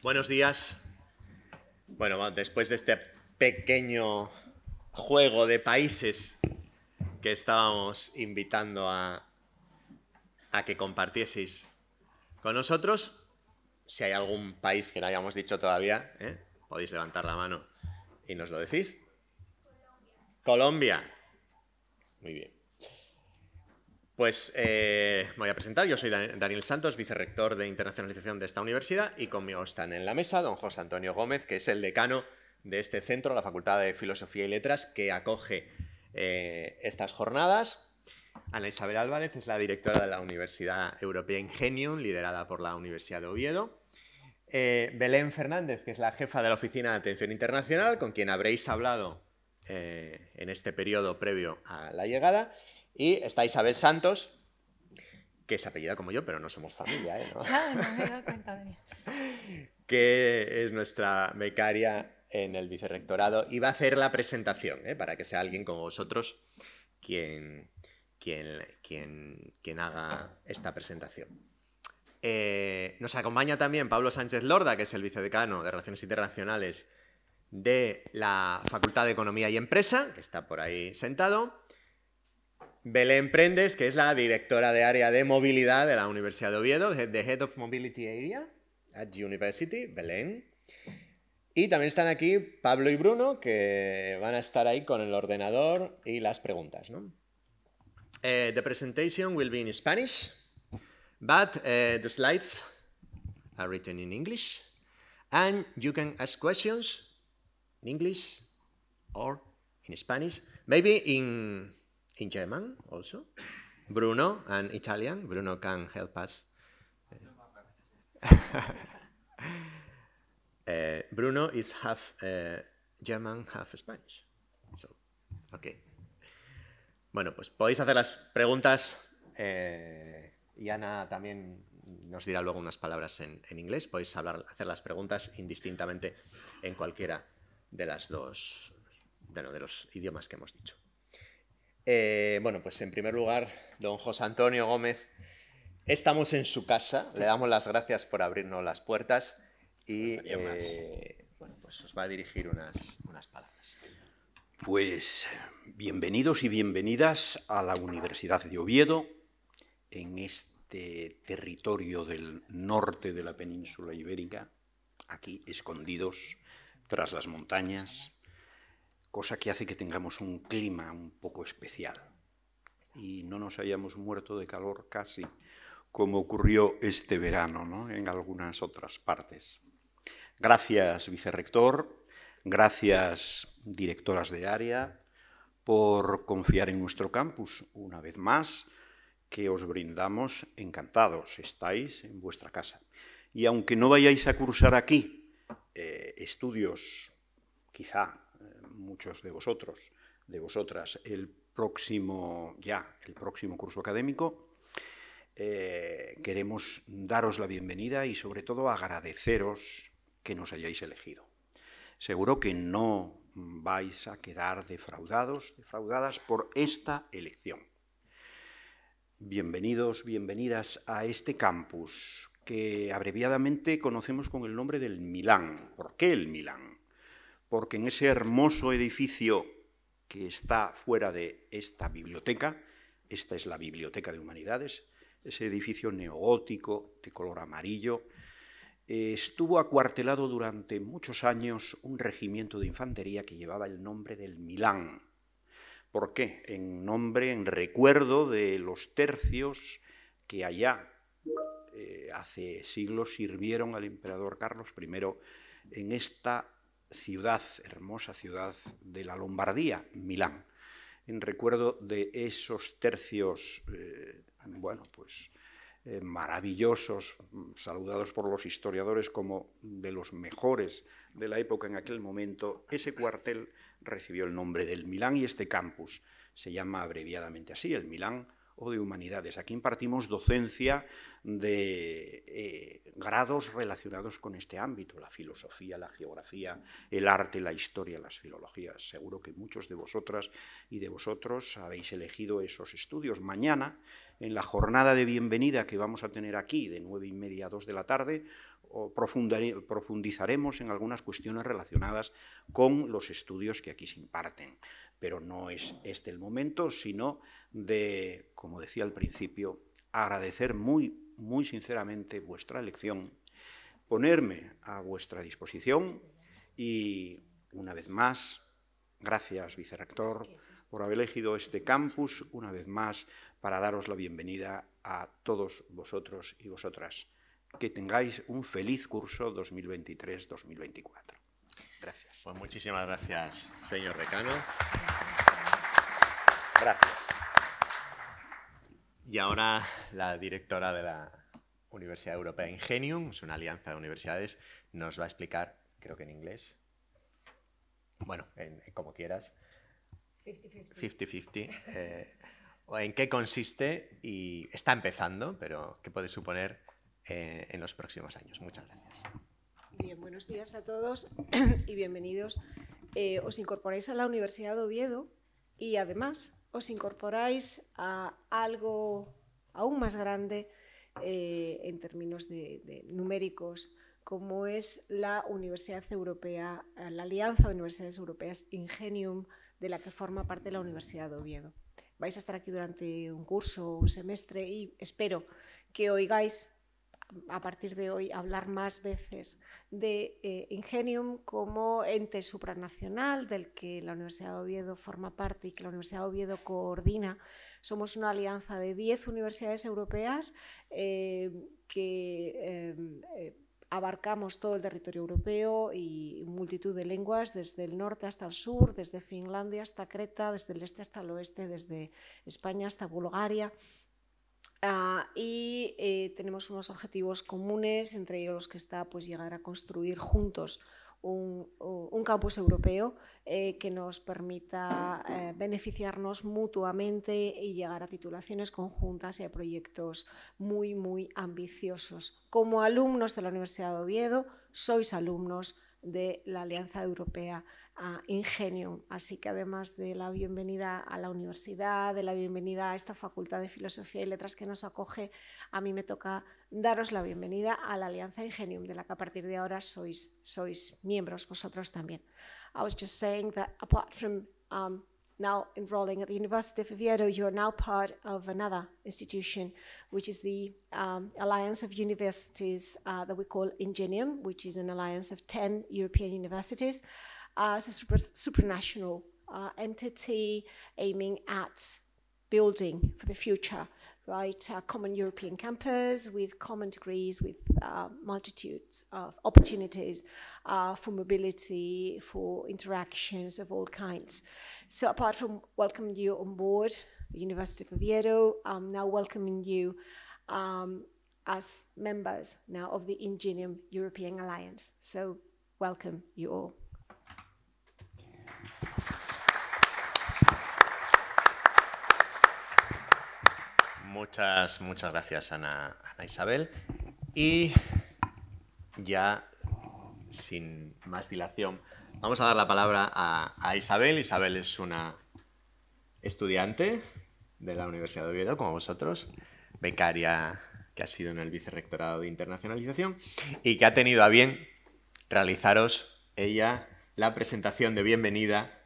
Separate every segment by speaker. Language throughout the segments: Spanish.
Speaker 1: Buenos días. Bueno, después de este pequeño juego de países que estábamos invitando a, a que compartieseis con nosotros, si hay algún país que no hayamos dicho todavía, ¿eh? podéis levantar la mano y nos lo decís. Colombia. Colombia. Muy bien. Pues eh, me voy a presentar. Yo soy Daniel Santos, vicerrector de internacionalización de esta universidad, y conmigo están en la mesa don José Antonio Gómez, que es el decano de este centro, la Facultad de Filosofía y Letras, que acoge eh, estas jornadas. Ana Isabel Álvarez es la directora de la Universidad Europea Ingenium, liderada por la Universidad de Oviedo. Eh, Belén Fernández, que es la jefa de la Oficina de Atención Internacional, con quien habréis hablado en este periodo previo a la llegada. Y está Isabel Santos, que es apellida como yo, pero no somos familia, ¿eh? que es nuestra becaria en el vicerrectorado y va a hacer la presentación, ¿eh? para que sea alguien como vosotros quien, quien, quien, quien haga esta presentación. Eh, nos acompaña también Pablo Sánchez Lorda, que es el vicedecano de Relaciones Internacionales de la Facultad de Economía y Empresa, que está por ahí sentado. Belén Prendes, que es la directora de área de movilidad de la Universidad de Oviedo, the Head of Mobility Area at University, Belén. Y también están aquí Pablo y Bruno, que van a estar ahí con el ordenador y las preguntas. ¿no? Eh, the presentation will be in Spanish, but eh, the slides are written in English, and you can ask questions in English or in Spanish, maybe in ¿En German also. Bruno, an Italian. Bruno can help us. Eh, Bruno is half eh, German, half Spanish. So, okay. Bueno, pues podéis hacer las preguntas. Eh, y Ana también nos dirá luego unas palabras en, inglés. Podéis hablar, hacer las preguntas indistintamente en cualquiera de las dos, de los idiomas que hemos dicho. Eh, bueno, pues en primer lugar, don José Antonio Gómez, estamos en su casa, le damos las gracias por abrirnos las puertas y nos pues eh,
Speaker 2: bueno, pues os va a dirigir unas, unas palabras. Pues bienvenidos y bienvenidas a la Universidad de Oviedo, en este territorio del norte de la península ibérica, aquí escondidos tras las montañas cosa que hace que tengamos un clima un poco especial y no nos hayamos muerto de calor casi, como ocurrió este verano en algunas otras partes. Gracias, vicerrector, gracias, directoras de área, por confiar en nuestro campus una vez más, que os brindamos encantados, estáis en vuestra casa. Y aunque no vayáis a cursar aquí eh, estudios quizá muchos de vosotros, de vosotras, el próximo, ya, el próximo curso académico. Eh, queremos daros la bienvenida y sobre todo agradeceros que nos hayáis elegido. Seguro que no vais a quedar defraudados, defraudadas por esta elección. Bienvenidos, bienvenidas a este campus que abreviadamente conocemos con el nombre del Milán. ¿Por qué el Milán? porque en ese hermoso edificio que está fuera de esta biblioteca, esta es la Biblioteca de Humanidades, ese edificio neogótico de color amarillo, eh, estuvo acuartelado durante muchos años un regimiento de infantería que llevaba el nombre del Milán. ¿Por qué? En nombre, en recuerdo de los tercios que allá eh, hace siglos sirvieron al emperador Carlos I en esta ciudad, hermosa ciudad de la Lombardía, Milán, en recuerdo de esos tercios, eh, bueno, pues eh, maravillosos, saludados por los historiadores como de los mejores de la época en aquel momento, ese cuartel recibió el nombre del Milán y este campus se llama abreviadamente así, el Milán o de Humanidades. Aquí impartimos docencia de eh, relacionados con este ámbito, la filosofía, la geografía, el arte, la historia, las filologías. Seguro que muchos de vosotras y de vosotros habéis elegido esos estudios. Mañana, en la jornada de bienvenida que vamos a tener aquí, de nueve y media a dos de la tarde, profundizaremos en algunas cuestiones relacionadas con los estudios que aquí se imparten. Pero no es este el momento, sino de, como decía al principio, agradecer muy muy sinceramente vuestra elección, ponerme a vuestra disposición y, una vez más, gracias, vicerrector, por haber elegido este campus, una vez más, para daros la bienvenida a todos vosotros y vosotras. Que tengáis un feliz curso 2023-2024.
Speaker 1: Gracias. Pues muchísimas gracias, señor Recano. Gracias. Y ahora la directora de la Universidad Europea Ingenium, es una alianza de universidades, nos va a explicar, creo que en inglés, bueno, como quieras,
Speaker 3: 50-50, eh,
Speaker 1: en qué consiste y está empezando, pero qué puede suponer eh, en los próximos años. Muchas gracias.
Speaker 4: Bien, buenos días a todos y bienvenidos. Eh, os incorporáis a la Universidad de Oviedo y además os incorporáis a algo aún más grande eh, en términos de, numéricos, como es la Universidad Europea, eh, la Alianza de Universidades Europeas Ingenium, de la que forma parte la Universidad de Oviedo. Vais a estar aquí durante un curso, un semestre y espero que oigáis a partir de hoy hablar más veces de eh, Ingenium como ente supranacional del que la Universidad de Oviedo forma parte y que la Universidad de Oviedo coordina. Somos una alianza de 10 universidades europeas eh, que em, eh, abarcamos todo el territorio europeo y multitud de lenguas, desde el norte hasta el sur, desde Finlandia hasta Creta, desde el este hasta el oeste, desde España hasta Bulgaria. Ah, y eh, tenemos unos objetivos comunes, entre ellos los que está pues, llegar a construir juntos un, campus europeo eh, que nos permita eh, beneficiarnos mutuamente y llegar a titulaciones conjuntas y a proyectos muy, muy ambiciosos. Como alumnos de la Universidad de Oviedo, sois alumnos de la Alianza Europea a Ingenium. Así que además de la bienvenida a la universidad, de la bienvenida a esta Facultad de Filosofía y Letras que nos acoge, a mí me toca daros la bienvenida a la Alianza Ingenium, de la que a partir de ahora sois, sois miembros vosotros también. I was just saying that apart from um, now enrolling at the University of Oviedo, you are now part of another institution, which is the um, Alliance of Universities uh, that we call Ingenium, which is an alliance of 10 European universities. Uh, as a super, supranational uh, entity aiming at building for the future, right? A common European campus with common degrees, with uh, multitudes of opportunities uh, for mobility, for interactions of all kinds. So apart from welcoming you on board, the University of Oviedo, I'm now welcoming you um, as members now of the Ingenium European Alliance. So welcome you all.
Speaker 1: muchas, gracias, Ana, Isabel. Y ya, sin más dilación, vamos a dar la palabra a, Isabel. Isabel es una estudiante de la Universidad de Oviedo, como vosotros, becaria que ha sido en el Vicerrectorado de Internacionalización y que ha tenido a bien realizaros ella la presentación de bienvenida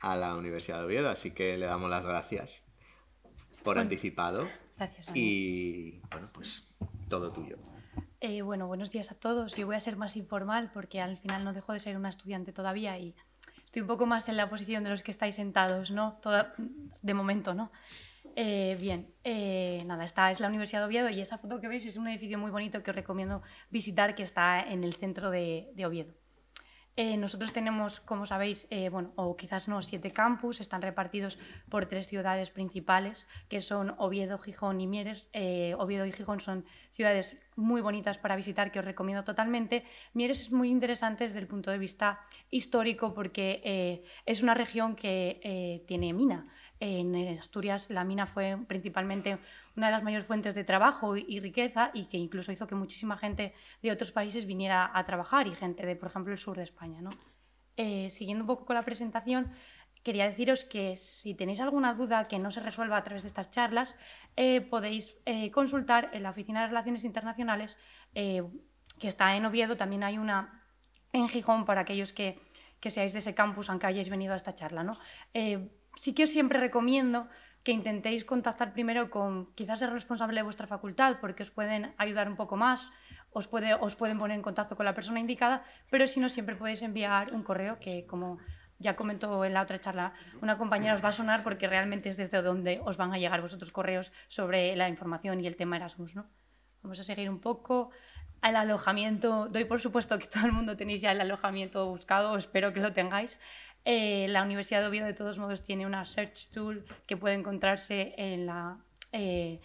Speaker 1: a la Universidad de Oviedo. Así que le damos las gracias por anticipado. Gracias. Y bueno, pues todo tuyo.
Speaker 3: Eh, bueno, buenos días a todos. Yo voy a ser más informal porque al final no dejo de ser una estudiante todavía y estoy un poco más en la posición de los que estáis sentados, ¿no? de momento, ¿no? Eh, bien, eh, nada, esta es la Universidad de Oviedo y esa foto que veis es un edificio muy bonito que os recomiendo visitar que está en el centro de Oviedo. Eh, nosotros tenemos, como sabéis, eh, bueno, o quizás no, siete campus, están repartidos por tres ciudades principales, que son Oviedo, Gijón y Mieres. Eh, Oviedo y Gijón son ciudades muy bonitas para visitar, que os recomiendo totalmente. Mieres es muy interesante desde el punto de vista histórico, porque es una región que tiene mina. En Asturias la mina fue principalmente una de las mayores fuentes de trabajo y riqueza y que incluso hizo que muchísima gente de otros países viniera a trabajar y gente de, por ejemplo, el sur de España. ¿no? Eh, siguiendo un poco con la presentación, quería deciros que si tenéis alguna duda que no se resuelva a través de estas charlas, eh, podéis eh, consultar en la Oficina de Relaciones Internacionales, que está en Oviedo, también hay una en Gijón para aquellos que, que seáis de ese campus, aunque hayáis venido a esta charla. ¿no? sí que siempre recomiendo que intentéis contactar primero con quizás el responsable de vuestra facultad porque os pueden ayudar un poco más, os, os pueden poner en contacto con la persona indicada, pero si no, siempre podéis enviar un correo que como ya comentó en la otra charla una compañera os va a sonar porque realmente es desde donde os van a llegar vosotros correos sobre la información y el tema Erasmus. ¿no? Vamos a seguir un poco al alojamiento. Doy por supuesto que todo el mundo tenéis ya el alojamiento buscado, espero que lo tengáis. Eh, la Universidad de Oviedo, de todos modos, tiene una search tool que puede encontrarse en la eh,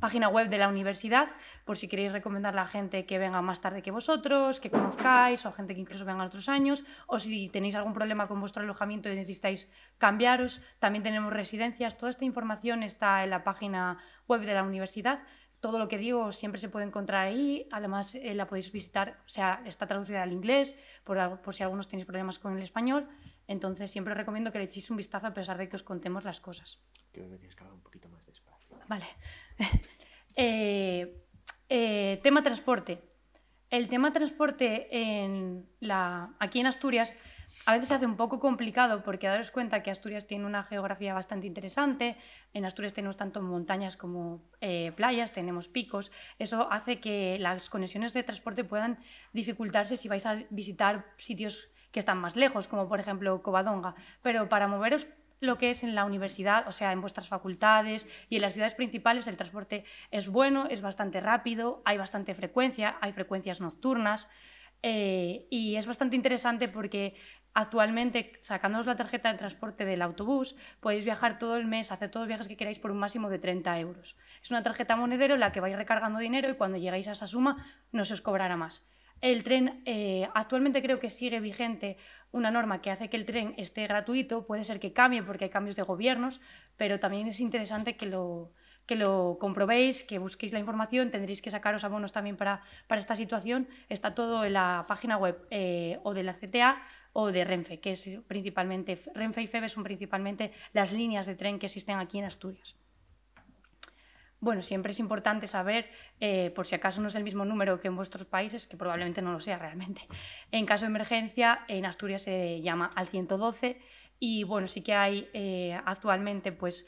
Speaker 3: página web de la universidad, por si queréis recomendar a la gente que venga más tarde que vosotros, que conozcáis, o gente que incluso venga otros años, o si tenéis algún problema con vuestro alojamiento y necesitáis cambiaros, también tenemos residencias. Toda esta información está en la página web de la universidad. Todo lo que digo siempre se puede encontrar ahí, además eh, la podéis visitar, o sea, está traducida al inglés, por si algunos tenéis problemas con el español. Entonces siempre recomiendo que le echéis un vistazo a pesar de que os contemos las cosas.
Speaker 1: Creo que tienes que hablar un poquito más despacio. Vale.
Speaker 3: Eh, eh, tema transporte. El tema transporte aquí en Asturias a veces se hace un poco complicado porque daros cuenta que Asturias tiene una geografía bastante interesante. En Asturias tenemos tanto montañas como eh, playas, tenemos picos. Eso hace que las conexiones de transporte puedan dificultarse si vais a visitar sitios que están más lejos, como por ejemplo Covadonga, pero para moveros lo que es en la universidad, o sea, en vuestras facultades y en las ciudades principales el transporte es bueno, es bastante rápido, hay bastante frecuencia, hay frecuencias nocturnas. Eh, y es bastante interesante porque actualmente, sacándonos la tarjeta de transporte del autobús, podéis viajar todo el mes, hacer todos los viajes que queráis por un máximo de 30 euros. Es una tarjeta monedero en la que vais recargando dinero y cuando llegáis a esa suma no se os cobrará más. El tren, eh, actualmente creo que sigue vigente una norma que hace que el tren esté gratuito, puede ser que cambie porque hay cambios de gobiernos, pero también es interesante que lo, comprobéis, que busquéis la información, tendréis que sacaros abonos también para, esta situación. Está todo en la página web eh, o de la CTA o de Renfe, que es principalmente, Renfe y FEBE son principalmente las líneas de tren que existen aquí en Asturias. Bueno, siempre es importante saber, eh, por si acaso no es el mismo número que en vuestros países, que probablemente no lo sea realmente. En caso de emergencia, en Asturias se llama al 112 y bueno, sí que hay eh, actualmente pues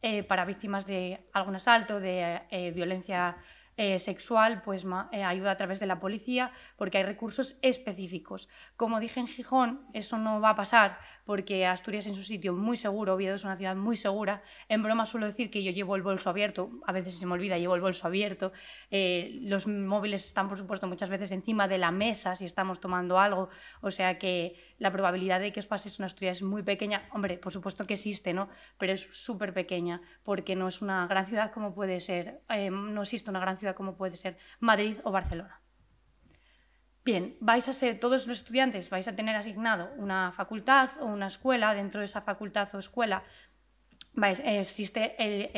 Speaker 3: eh, para víctimas de algún asalto, de violencia eh, sexual, pues eh, ayuda a través de la policía, porque hay recursos específicos. Como dije en Gijón, eso no va a pasar porque Asturias es un sitio muy seguro, Oviedo es una ciudad muy segura. En broma suelo decir que yo llevo el bolso abierto, a veces se me olvida, llevo el bolso abierto. Eh, los móviles están, por supuesto, muchas veces encima de la mesa si estamos tomando algo, o sea que la probabilidad de que os pase una Asturias es muy pequeña. Hombre, por supuesto que existe, ¿no? Pero es súper pequeña porque no es una gran ciudad como puede ser, no existe una gran ciudad como puede ser Madrid o Barcelona. Bien, vais a ser, todos los estudiantes vais a tener asignado una facultad o una escuela, dentro de esa facultad o escuela existe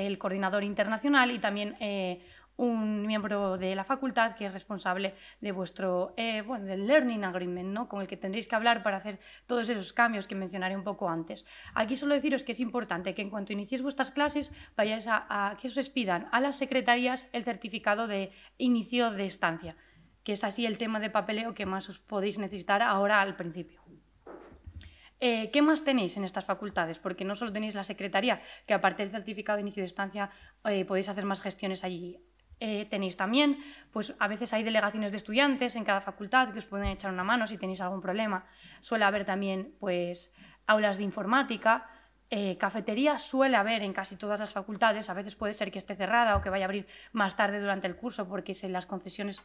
Speaker 3: el, coordinador internacional y también eh, un miembro de la facultad que es responsable de vuestro eh, bueno, del Learning Agreement, ¿no? con el que tendréis que hablar para hacer todos esos cambios que mencionaré un poco antes. Aquí solo deciros que es importante que en cuanto iniciéis vuestras clases vayáis a, que os expidan a las secretarías el certificado de inicio de estancia, que es así el tema de papeleo que más os podéis necesitar ahora al principio. Eh, ¿Qué más tenéis en estas facultades? Porque no solo tenéis la secretaría, que aparte del certificado de inicio de estancia eh, podéis hacer más gestiones allí eh, tenéis también, pues a veces hay delegaciones de estudiantes en cada facultad que os pueden echar una mano si tenéis algún problema. Suele haber también, pues, aulas de informática, eh, cafetería suele haber en casi todas las facultades, a veces puede ser que esté cerrada o que vaya a abrir más tarde durante el curso porque se, las concesiones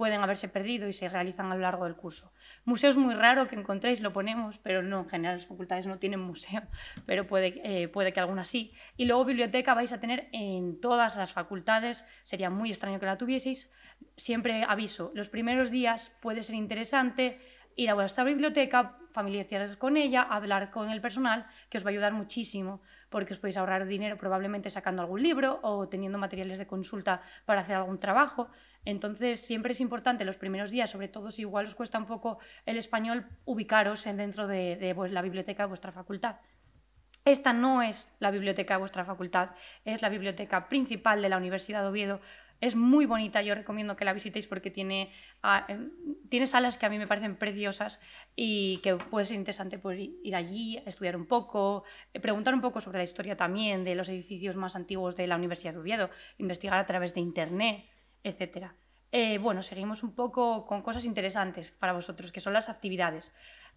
Speaker 3: pueden haberse perdido y se realizan a lo largo del curso. Museos muy raro que encontréis, lo ponemos, pero no, en general las facultades no tienen museo, pero puede, eh, puede que alguna sí. Y luego biblioteca vais a tener en todas las facultades, sería muy extraño que la tuvieseis. Siempre aviso, los primeros días puede ser interesante ir a vuestra biblioteca, familiarizaros con ella, hablar con el personal, que os va a ayudar muchísimo, porque os podéis ahorrar dinero probablemente sacando algún libro o teniendo materiales de consulta para hacer algún trabajo. Entonces, siempre es importante los primeros días, sobre todo si igual os cuesta un poco el español, ubicaros dentro de, la biblioteca de vuestra facultad. Esta no es la biblioteca de vuestra facultad, es la biblioteca principal de la Universidad de Oviedo. Es muy bonita, yo recomiendo que la visitéis porque tiene, ah, em, tiene salas que a mí me parecen preciosas y que puede ser interesante poder pues, ir allí, estudiar un poco, eh, preguntar un poco sobre la historia también de los edificios más antiguos de la Universidad de Oviedo, investigar a través de Internet etc. Eh, bueno, seguimos un poco con cosas interesantes para vosotros, que son las actividades.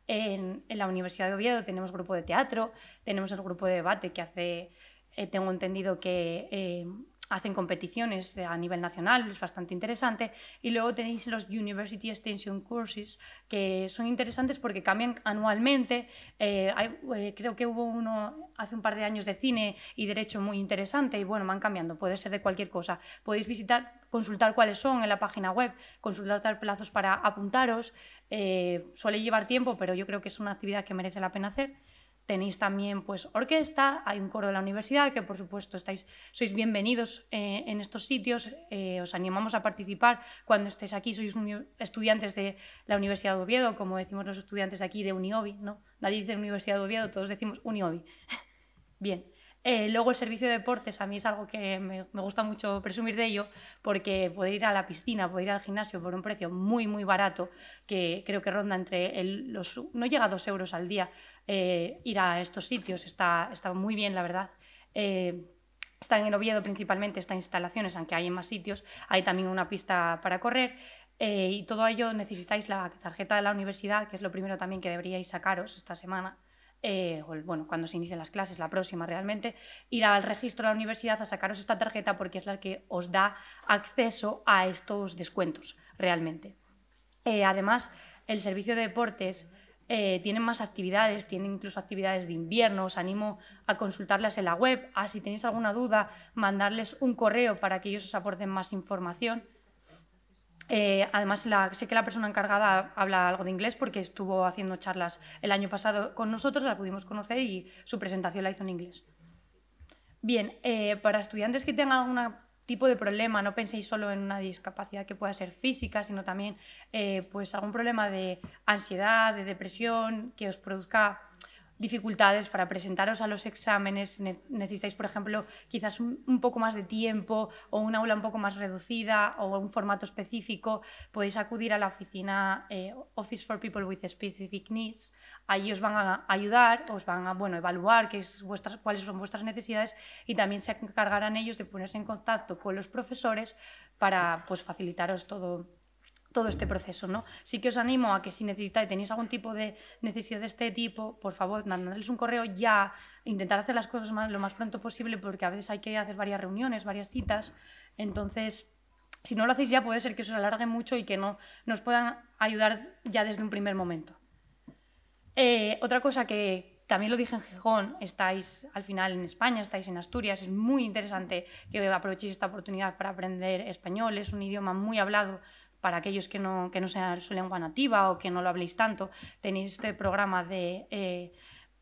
Speaker 3: En, la Universidad de Oviedo tenemos grupo de teatro, tenemos el grupo de debate que hace, eh, tengo entendido que eh, hacen competiciones a nivel nacional, es bastante interesante. Y luego tenéis los University Extension Courses, que son interesantes porque cambian anualmente. creo que hubo uno hace un par de años de cine y derecho muy interesante y bueno, van cambiando, puede ser de cualquier cosa. Podéis visitar consultar cuáles son en la página web, consultar plazos para apuntaros. Eh, suele llevar tiempo, pero yo creo que es una actividad que merece la pena hacer. Tenéis también pues orquesta, hay un coro de la universidad que por supuesto estáis, sois bienvenidos eh, en estos sitios, eh, os animamos a participar cuando estéis aquí, sois estudiantes de la Universidad de Oviedo, como decimos los estudiantes aquí de Uniovi, ¿no? Nadie dice Universidad de Oviedo, todos decimos Uniovi. Bien, eh, luego el servicio de deportes a mí es algo que me, gusta mucho presumir de ello porque poder ir a la piscina, poder ir al gimnasio por un precio muy muy barato que creo que ronda entre los no llega a dos euros al día eh, ir a estos sitios está, está muy bien la verdad. Eh, están en Oviedo principalmente estas instalaciones, aunque hay en más sitios. Hay también una pista para correr. y todo ello necesitáis la tarjeta de la universidad, que es lo primero también que deberíais sacaros esta semana eh, bueno, cuando se inician las clases, la próxima realmente, ir al registro de la universidad a sacaros esta tarjeta porque es la que os da acceso a estos descuentos realmente. Eh, además, el servicio de deportes eh, tiene más actividades, tiene incluso actividades de invierno, os animo a consultarlas en la web, a ah, si tenéis alguna duda, mandarles un correo para que ellos os aporten más información. Eh, además, sé que la persona encargada habla algo de inglés porque estuvo haciendo charlas el año pasado con nosotros, la pudimos conocer y su presentación la hizo en inglés. Bien, eh, para estudiantes que tengan algún tipo de problema, no penséis solo en una discapacidad que pueda ser física, sino también eh, pues algún problema de ansiedad, de depresión, que os produzca dificultades para presentaros a los exámenes, necesitáis, por ejemplo, quizás un, poco más de tiempo o un aula un poco más reducida o un formato específico, podéis acudir a la oficina eh, Office for People with Specific Needs. Allí os van a ayudar, os van a bueno, evaluar qué es vuestras, cuáles son vuestras necesidades y también se encargarán ellos de ponerse en contacto con los profesores para pues, facilitaros todo todo este proceso, ¿no? Sí que os animo a que si necesitáis, tenéis algún tipo de necesidad de este tipo, por favor, mandadles un correo ya, intentar hacer las cosas lo más pronto posible, porque a veces hay que hacer varias reuniones, varias citas, entonces... Si no lo hacéis ya, puede ser que os alargue mucho y que no nos puedan ayudar ya desde un primer momento. Eh, otra cosa que, también lo dije en Gijón, estáis al final en España, estáis en Asturias, es muy interesante que aprovechéis esta oportunidad para aprender español, es un idioma muy hablado para aquellos que no, que sea su lengua nativa o que no lo habléis tanto, tenéis este programa de... Eh,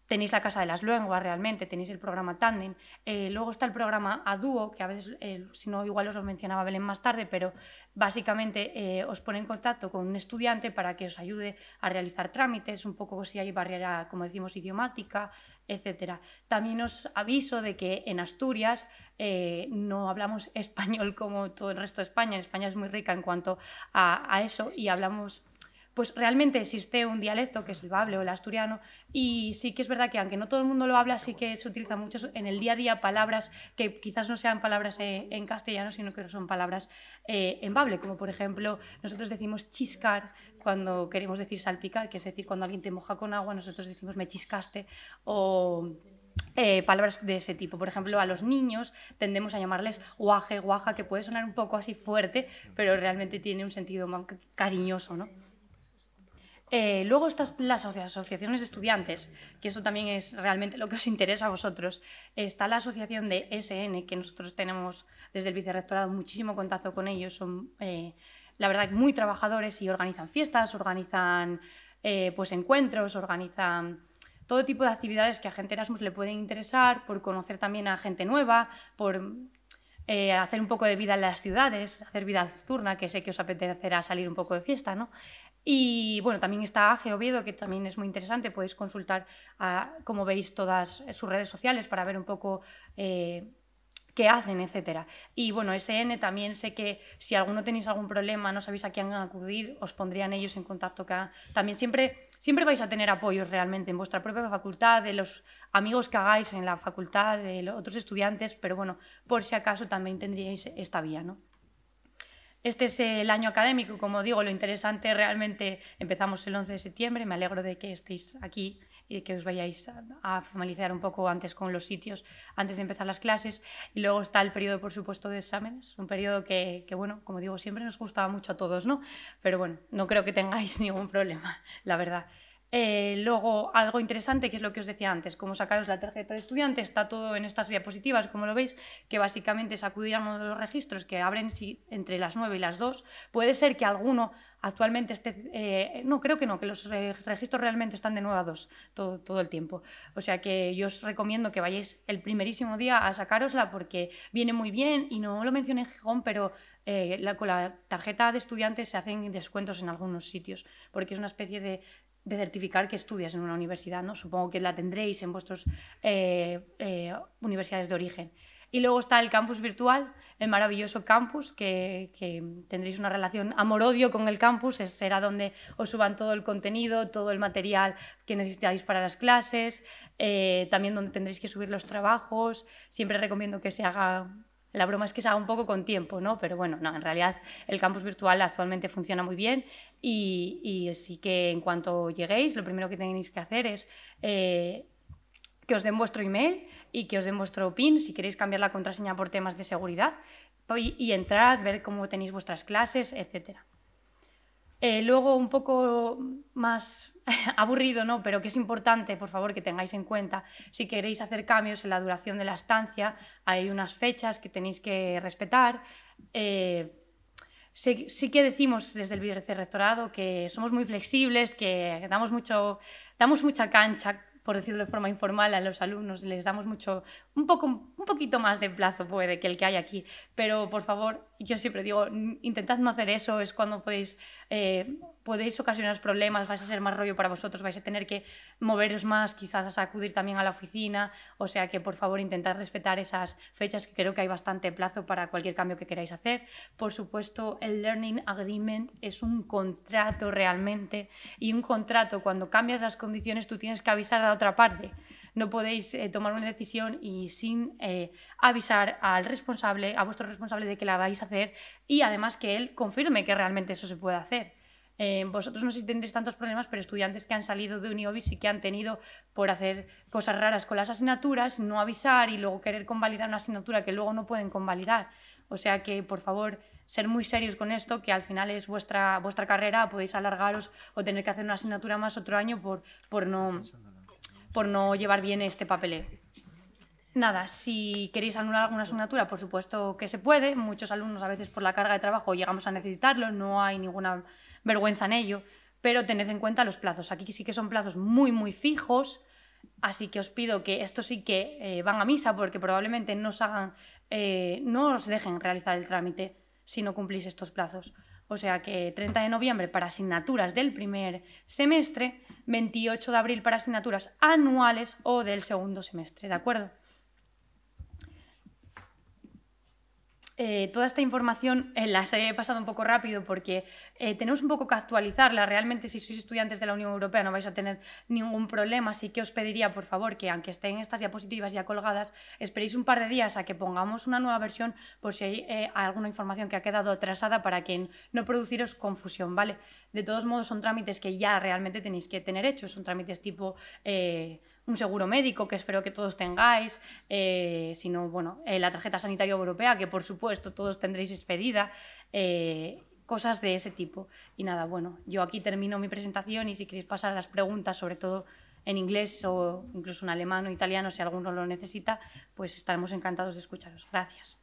Speaker 3: tenéis la Casa de las Lenguas realmente, tenéis el programa Tandem, eh, luego está el programa a dúo, que a veces, eh, si no, igual os lo mencionaba Belén más tarde, pero básicamente os pone en contacto con un estudiante para que os ayude a realizar trámites, un poco si hay barrera, como decimos, idiomática, etc. También os aviso de que en Asturias eh, no hablamos español como todo el resto de España. España es muy rica en cuanto a, eso y hablamos pues realmente existe un dialecto que es el bable o el asturiano y sí que es verdad que aunque no todo el mundo lo habla, sí que se utilizan mucho en el día a día palabras que quizás no sean palabras en castellano, sino que son palabras eh, en bable, como por ejemplo nosotros decimos chiscar, cuando queremos decir salpicar, que es decir, cuando alguien te moja con agua, nosotros decimos me chiscaste o eh, palabras de ese tipo. Por ejemplo, a los niños tendemos a llamarles guaje, guaja, que puede sonar un poco así fuerte, pero realmente tiene un sentido más cariñoso, ¿no? Eh, luego están las asociaciones de estudiantes, que eso también es realmente lo que os interesa a vosotros. Está la asociación de SN, que nosotros tenemos desde el vicerrectorado muchísimo contacto con ellos, son eh, la verdad, muy trabajadores y organizan fiestas, organizan eh, pues encuentros, organizan todo tipo de actividades que a gente Erasmus le pueden interesar, por conocer también a gente nueva, por eh, hacer un poco de vida en las ciudades, hacer vida nocturna, que sé que os apetecerá salir un poco de fiesta, Y bueno, también está AGE Oviedo, que también es muy interesante, podéis consultar, a, como veis, todas sus redes sociales para ver un poco eh, qué hacen, etcétera. Y bueno, SN también sé que si alguno tenéis algún problema, no sabéis a quién acudir, os pondrían ellos en contacto. también siempre, siempre vais a tener apoyos realmente en vuestra propia facultad, de los amigos que hagáis en la facultad, de otros estudiantes, pero bueno, por si acaso también tendríais esta vía, ¿no? Este es el año académico, como digo, lo interesante realmente empezamos el 11 de septiembre, me alegro de que estéis aquí y que os vayáis a, formalizar un poco antes con los sitios, antes de empezar las clases. Y luego está el periodo, por supuesto, de exámenes, un periodo que, que, bueno, como digo, siempre nos gustaba mucho a todos, ¿no? Pero bueno, no creo que tengáis ningún problema, la verdad. Eh, luego, algo interesante, que es lo que os decía antes, como sacaros la tarjeta de estudiante, está todo en estas diapositivas, como lo veis, que básicamente sacudirán de los registros que abren entre las 9 y las 2. Puede ser que alguno actualmente esté... Eh, no, creo que no, que los registros realmente están de 9 a 2 todo, todo el tiempo. O sea que yo os recomiendo que vayáis el primerísimo día a sacarosla porque viene muy bien y no lo mencioné en Gijón, pero eh, con la tarjeta de estudiante se hacen descuentos en algunos sitios, porque es una especie de de certificar que estudias en una universidad, ¿no? Supongo que la tendréis en vuestras eh, eh, universidades de origen. Y luego está el campus virtual, el maravilloso campus, que, tendréis una relación amor-odio con el campus, será donde os suban todo el contenido, todo el material que necesitáis para las clases, eh, también donde tendréis que subir los trabajos, siempre recomiendo que se haga la broma es que se haga un poco con tiempo, ¿no? Pero bueno, en realidad el campus virtual actualmente funciona muy bien y, sí que en cuanto lleguéis, lo primero que tenéis que hacer es eh, que os den vuestro email y que os den vuestro PIN si queréis cambiar la contraseña por temas de seguridad y, entrar, entrad, ver cómo tenéis vuestras clases, etc. Eh, luego, un poco más aburrido, ¿no? pero que es importante, por favor, que tengáis en cuenta. Si queréis hacer cambios en la duración de la estancia, hay unas fechas que tenéis que respetar. Eh, sí, que decimos desde el restaurado que somos muy flexibles, que damos, mucho, damos mucha cancha, por decirlo de forma informal, a los alumnos les damos mucho, un, poco, un poquito más de plazo puede que el que hay aquí, pero por favor, yo siempre digo, intentad no hacer eso, es cuando podéis eh, podéis ocasionar problemas, vais a ser más rollo para vosotros, vais a tener que moveros más, quizás a acudir también a la oficina, o sea que por favor intentad respetar esas fechas que creo que hay bastante plazo para cualquier cambio que queráis hacer. Por supuesto, el Learning Agreement es un contrato realmente y un contrato cuando cambias las condiciones tú tienes que avisar a la otra parte. No podéis eh, tomar una decisión y sin eh, avisar al responsable, a vuestro responsable de que la vais a hacer y además que él confirme que realmente eso se puede hacer eh, vosotros no sé si tendréis tantos problemas, pero estudiantes que han salido de Uniovis y que han tenido por hacer cosas raras con las asignaturas, no avisar y luego querer convalidar una asignatura que luego no pueden convalidar. O sea que, por favor, ser muy serios con esto, que al final es vuestra, vuestra carrera, podéis alargaros o tener que hacer una asignatura más otro año por, por, no, por no llevar bien este papeleo. Nada, si queréis anular alguna asignatura, por supuesto que se puede. Muchos alumnos a veces por la carga de trabajo llegamos a necesitarlo, no hay ninguna vergüenza en ello, pero tened en cuenta los plazos. Aquí sí que son plazos muy, muy fijos, así que os pido que esto sí que eh, van a misa porque probablemente no hagan, eh, no os dejen realizar el trámite si no cumplís estos plazos. O sea que 30 de noviembre para asignaturas del primer semestre, 28 de abril para asignaturas anuales o del segundo semestre, ¿de acuerdo? Eh, toda esta información eh, la he pasado un poco rápido porque eh, tenemos un poco que actualizarla. Realmente, si sois estudiantes de la Unión Europea, no vais a tener ningún problema. Así que os pediría, por favor, que aunque estén estas diapositivas ya colgadas, esperéis un par de días a que pongamos una nueva versión por si hay alguna información que ha quedado atrasada para que no produciros confusión, ¿vale? De todos modos, son trámites que ya realmente tenéis que tener hechos. Son trámites tipo un seguro médico que espero que todos tengáis, eh, sino bueno, eh, la tarjeta sanitaria europea que por supuesto todos tendréis expedida, eh, cosas de ese tipo. Y nada, bueno, yo aquí termino mi presentación y si queréis pasar las preguntas, sobre todo en inglés o incluso en alemán o italiano, si alguno lo necesita, pues estaremos encantados de escucharos. Gracias.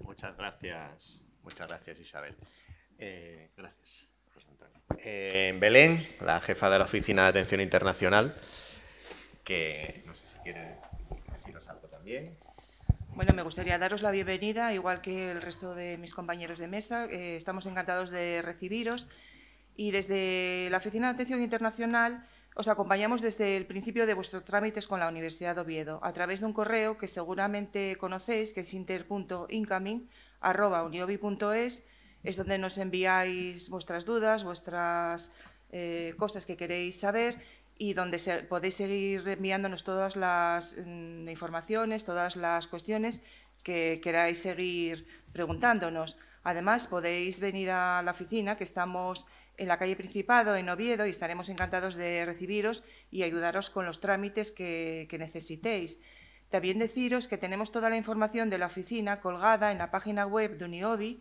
Speaker 1: Muchas gracias. Muchas gracias, Isabel. Eh, gracias. Eh, en Belén, la jefa de la Oficina de Atención Internacional, que no sé si quiere deciros algo también.
Speaker 5: Bueno, me gustaría daros la bienvenida, igual que el resto de mis compañeros de mesa. Eh, estamos encantados de recibiros y desde la Oficina de Atención Internacional os acompañamos desde el principio de vuestros trámites con la Universidad de Oviedo a través de un correo que seguramente conocéis, que es inter.incoming, arroba es donde nos enviáis vuestras dudas, vuestras eh, cosas que queréis saber y donde podéis seguir enviándonos todas las mm, informaciones, todas las cuestiones que queráis seguir preguntándonos. Además, podéis venir a la oficina, que estamos en la calle Principado, en Oviedo, y estaremos encantados de recibiros y ayudaros con los trámites que necesitéis. También deciros que tenemos toda la información de la oficina colgada en la página web de Uniobi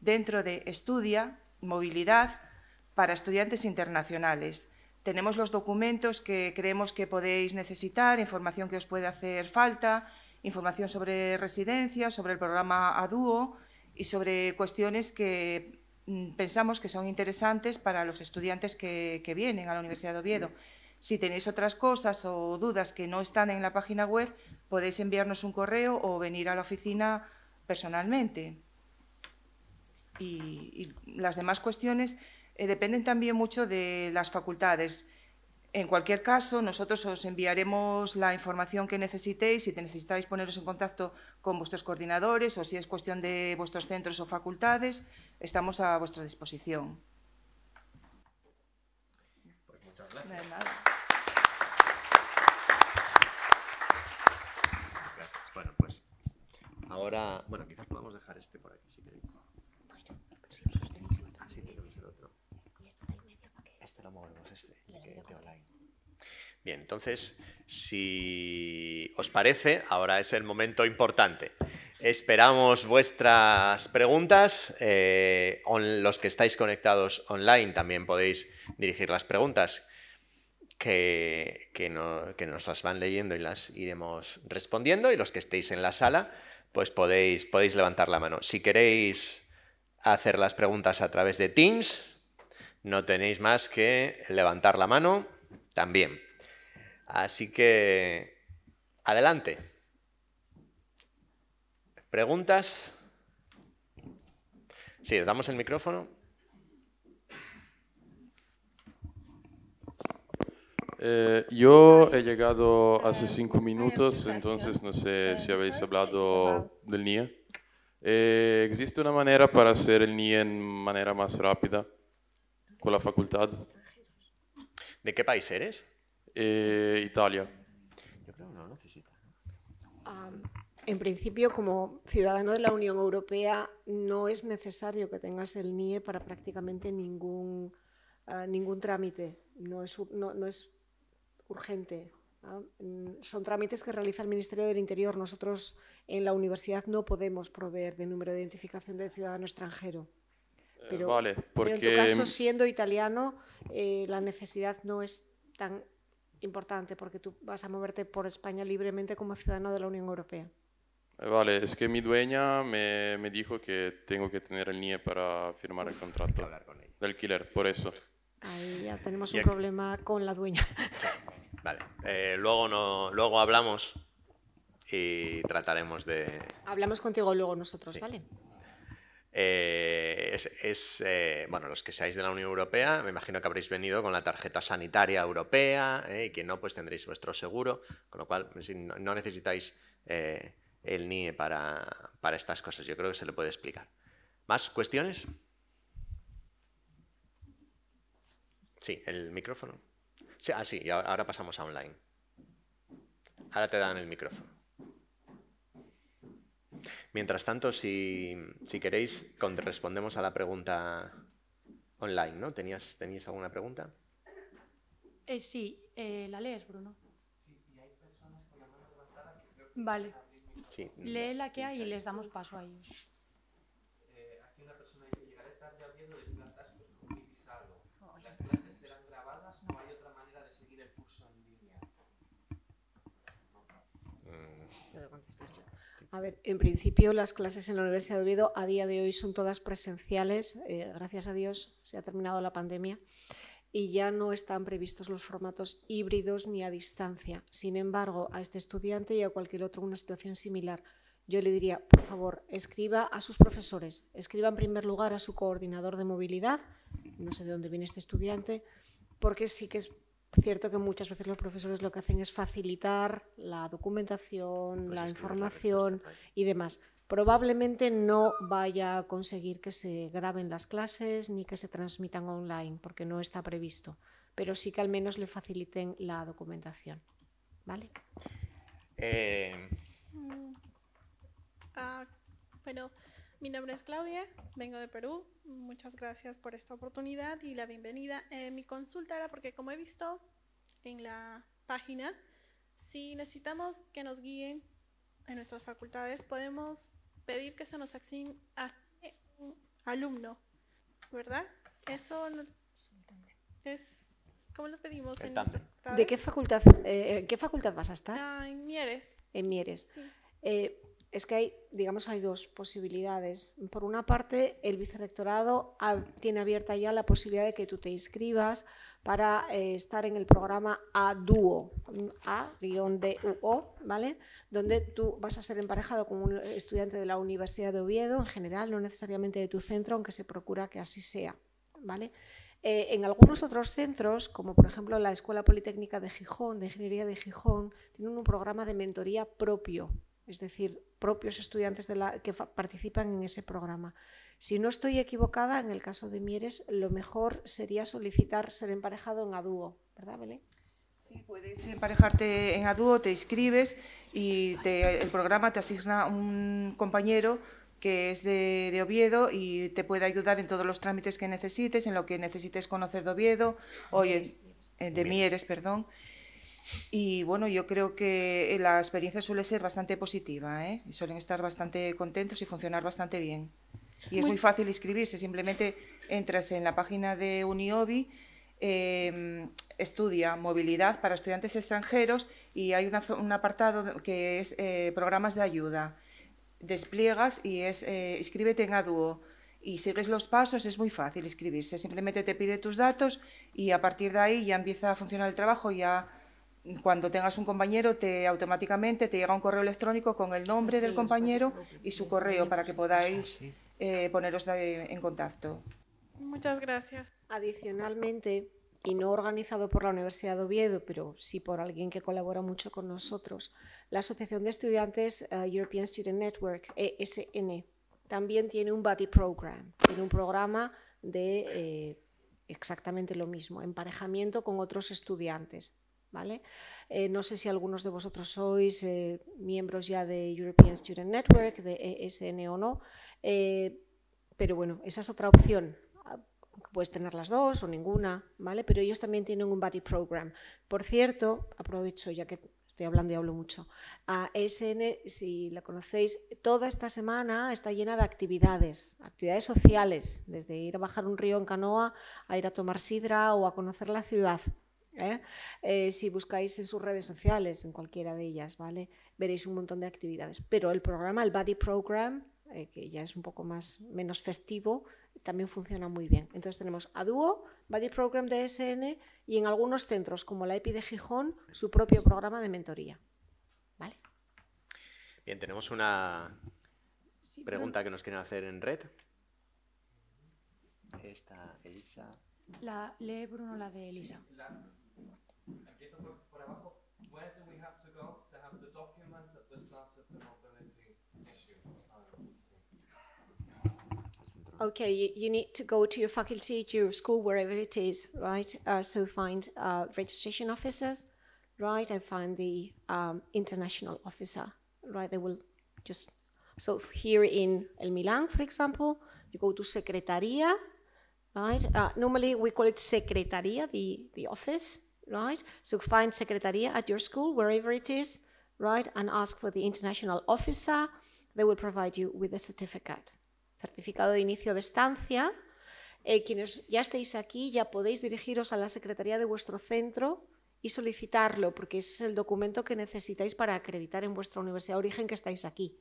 Speaker 5: dentro de Estudia, Movilidad para estudiantes internacionales. Tenemos los documentos que creemos que podéis necesitar, información que os puede hacer falta, información sobre residencia, sobre el programa ADUO y sobre cuestiones que mm, pensamos que son interesantes para los estudiantes que, que vienen a la Universidad de Oviedo. Si tenéis otras cosas o dudas que no están en la página web, podéis enviarnos un correo o venir a la oficina personalmente. Y, las demás cuestiones eh, dependen también mucho de las facultades. En cualquier caso, nosotros os enviaremos la información que necesitéis, si necesitáis poneros en contacto con vuestros coordinadores o si es cuestión de vuestros centros o facultades, estamos a vuestra disposición.
Speaker 1: Pues Bueno, quizás podamos dejar este por aquí si queréis. Bueno, el otro. tenemos el otro. Y este lo movemos, este. te Bien, entonces, si os parece, ahora es el momento importante. Esperamos vuestras preguntas. Eh, los que estáis conectados online también podéis dirigir las preguntas que, que nos las van leyendo y las iremos respondiendo. Y los que estéis en la sala, pues podéis, podéis levantar la mano. Si queréis hacer las preguntas a través de Teams, no tenéis más que levantar la mano también. Así que, adelante. ¿Preguntas? Sí, damos el micrófono. Eh, yo he llegado hace cinco minutos,
Speaker 5: entonces no sé si habéis hablado del NIE. Eh, ¿Existe una manera para hacer el NIE en manera más rápida con la facultad?
Speaker 1: ¿De qué país eres? Eh, Italia. Yo creo que no
Speaker 4: necesita. en principio, como ciudadano de la Unión Europea, no es necesario que tengas el NIE para prácticamente ningún, ningún trámite. No es, no, no es urgente. Mm, son trámites que realiza el Ministerio del Interior. Nosotros en la universidad no podemos proveer de número de identificación del ciudadano extranjero. Eh, Pero, en tu caso, em, siendo italiano, eh, la necesidad no es tan importante porque tú vas a moverte por España libremente como ciudadano de la Unión Europea.
Speaker 5: Eh, vale, es que mi dueña me, dijo que tengo que
Speaker 1: tener el NIE para firmar el contrato del alquiler, por eso.
Speaker 4: Ahí ya tenemos un problema con la dueña.
Speaker 1: Vale. Eh, luego, no, luego hablamos y trataremos de.
Speaker 4: Hablamos contigo luego nosotros, ¿vale?
Speaker 1: Eh, es, eh, bueno, los que seáis de la Unión Europea, me imagino que habréis venido con la tarjeta sanitaria europea y que no, pues tendréis vuestro seguro, con lo cual no necesitáis el NIE para, para, estas cosas. Yo creo que se le puede explicar. ¿Más cuestiones? Sí, el micrófono ah, ahora, pasamos a online. Ahora te dan el micrófono. Mientras tanto, si, si queréis, respondemos a la pregunta online, ¿no? ¿Tenías, tenías alguna pregunta?
Speaker 3: Eh, sí, eh, la lees, Bruno. Vale. Sí, Lee la que hay y les damos paso a ellos.
Speaker 4: Puedo contestar A ver, en principio las clases en la Universidad de Oviedo a día de hoy son todas presenciales. Eh, gracias a Dios se ha terminado la pandemia y ya no están previstos los formatos híbridos ni a distancia. Sin embargo, a este estudiante y a cualquier otro una situación similar, yo le diría, por favor, escriba a sus profesores, escriba en primer lugar a su coordinador de movilidad, no sé de dónde viene este estudiante, porque sí que es cierto que muchas veces los profesores lo que hacen es facilitar la documentación, pues la información y demás. Probablemente no vaya a conseguir que se graben las clases ni que se transmitan online, porque no está previsto, pero sí que al menos le faciliten la documentación. ¿Vale? bueno.
Speaker 1: Eh,
Speaker 4: mm. ah, mi nombre es Claudia, vengo de Perú. Muchas gracias por esta oportunidad y la bienvenida. Eh, mi consulta era porque como he visto en la página, si necesitamos que nos guíen en nuestras facultades, podemos pedir que se nos asigne un alumno, ¿verdad? Eso es ¿Cómo lo pedimos? ¿De qué facultad, eh, eh, qué facultad vas a estar? Ah, en Mieres. En Mieres. Sí es que hay, digamos, hay dos posibilidades. Por una parte, el vicerrectorado tiene abierta ya la posibilidad de que tú te inscribas para eh, estar en el programa duo a o ¿vale? Donde tú vas a ser emparejado con un estudiante de la Universidad de Oviedo, en general, no necesariamente de tu centro, aunque se procura que así sea, ¿vale? Eh, en algunos otros centros, como por ejemplo la Escuela Politécnica de Gijón, de Ingeniería de Gijón, tienen un programa de mentoría propio, es decir, propios estudiantes de la, que participan en ese programa. Si no estoy equivocada, en el caso de Mieres, lo mejor sería solicitar ser emparejado en Aduo, ¿verdad, Belén? Sí, puedes
Speaker 5: emparejarte en Aduo, te inscribes y el programa te asigna un compañero que es de, de, Oviedo y te puede ayudar en todos los trámites que necesites, en lo que necesites conocer de Oviedo, o eh, de Mieres, perdón. Y bueno, yo creo que la experiencia suele ser bastante positiva, ¿eh? y suelen estar bastante contentos y funcionar bastante bien. Y es muy fácil inscribirse, simplemente entras en la página de Uniobi, em, estudia movilidad para estudiantes extranjeros y hay un apartado que es eh, programas de ayuda. Despliegas y es eh, inscríbete en ADUO y sigues los pasos, es muy fácil inscribirse. Simplemente te pide tus datos y a partir de ahí ya empieza a funcionar el trabajo, ya cuando tengas un compañero, te automáticamente te llega un correo electrónico con el nombre del compañero y su correo para que podáis ah, eh, poneros en contacto.
Speaker 4: Muchas gracias. Adicionalmente, y no organizado por la Universidad de Oviedo, pero sí por alguien que colabora mucho con nosotros, la Asociación de Estudiantes eh, European Student Network, ESN, también tiene un buddy program, tiene un programa de eh, exactamente lo mismo, emparejamiento con otros estudiantes ¿vale? Eh, no sé si algunos de vosotros sois eh, miembros ya de European Student Network, de ESN o no, eh, pero bueno, esa es otra opción. Ah, puedes tener las dos o ninguna, ¿vale? Pero ellos también tienen un buddy program. Por cierto, aprovecho ya que estoy hablando y hablo mucho. A ESN, si la conocéis, toda esta semana está llena de actividades, actividades sociales, desde ir a bajar un río en canoa, a ir a tomar sidra o a conocer la ciudad. ¿eh? Eh, si buscáis en sus redes sociales, en cualquiera de ellas, ¿vale? Veréis un montón de actividades. Pero el programa, el Body Program, eh, que ya es un poco más, menos festivo, también funciona muy bien. Entonces tenemos a Duo, Buddy Program de SN y en algunos centros, como la EPI de Gijón, su propio programa de mentoría. ¿Vale?
Speaker 1: Bien, tenemos una pregunta que nos quieren hacer en red. Esta, Elisa.
Speaker 3: La, lee Bruno la de Elisa.
Speaker 4: where do we have to go to have the document at the start of the mobility issue? Okay, you, you, need to go to your faculty, to your school, wherever it is, right? Uh, so find uh, registration officers, right? And find the um, international officer, right? They will just, so here in El Milan, for example, you go to Secretaría, right? Uh, normally we call it Secretaría, the, the office, right? So find secretaria at your school, wherever it is, right? And ask for the international officer. They will provide you with a certificate. Certificado de inicio de estancia. Eh, quienes ya estéis aquí, ya podéis dirigiros a la secretaría de vuestro centro y solicitarlo, porque ese es el documento que necesitáis para acreditar en vuestra universidad de origen que estáis aquí.